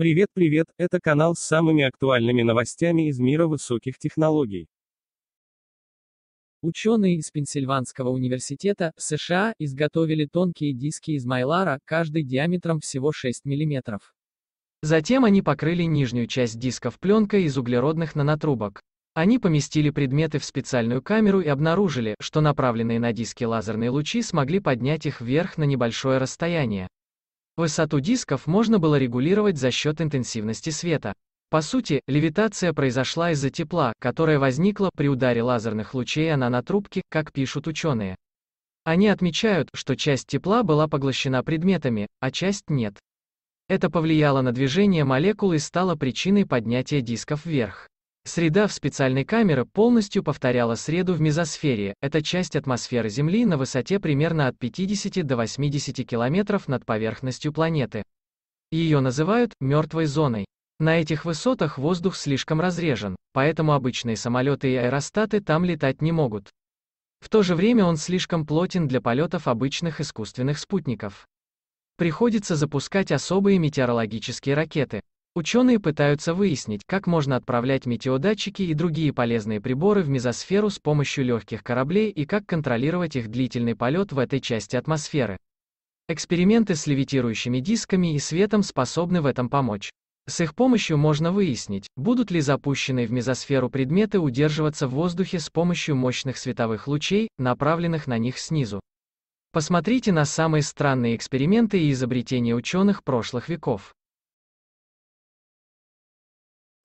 Привет, привет, это канал с самыми актуальными новостями из мира высоких технологий. Ученые из Пенсильванского университета, США, изготовили тонкие диски из майлара, каждый диаметром всего 6 мм. Затем они покрыли нижнюю часть дисков пленкой из углеродных нанотрубок. Они поместили предметы в специальную камеру и обнаружили, что направленные на диски лазерные лучи смогли поднять их вверх на небольшое расстояние. Высоту дисков можно было регулировать за счет интенсивности света. По сути, левитация произошла из-за тепла, которое возникло при ударе лазерных лучей а на нанотрубки, как пишут ученые. Они отмечают, что часть тепла была поглощена предметами, а часть нет. Это повлияло на движение молекул и стало причиной поднятия дисков вверх. Среда в специальной камере полностью повторяла среду в мезосфере, это часть атмосферы Земли на высоте примерно от 50 до 80 километров над поверхностью планеты. Ее называют «мертвой зоной». На этих высотах воздух слишком разрежен, поэтому обычные самолеты и аэростаты там летать не могут. В то же время он слишком плотен для полетов обычных искусственных спутников. Приходится запускать особые метеорологические ракеты. Ученые пытаются выяснить, как можно отправлять метеодатчики и другие полезные приборы в мезосферу с помощью легких кораблей и как контролировать их длительный полет в этой части атмосферы. Эксперименты с левитирующими дисками и светом способны в этом помочь. С их помощью можно выяснить, будут ли запущенные в мезосферу предметы удерживаться в воздухе с помощью мощных световых лучей, направленных на них снизу. Посмотрите на самые странные эксперименты и изобретения ученых прошлых веков.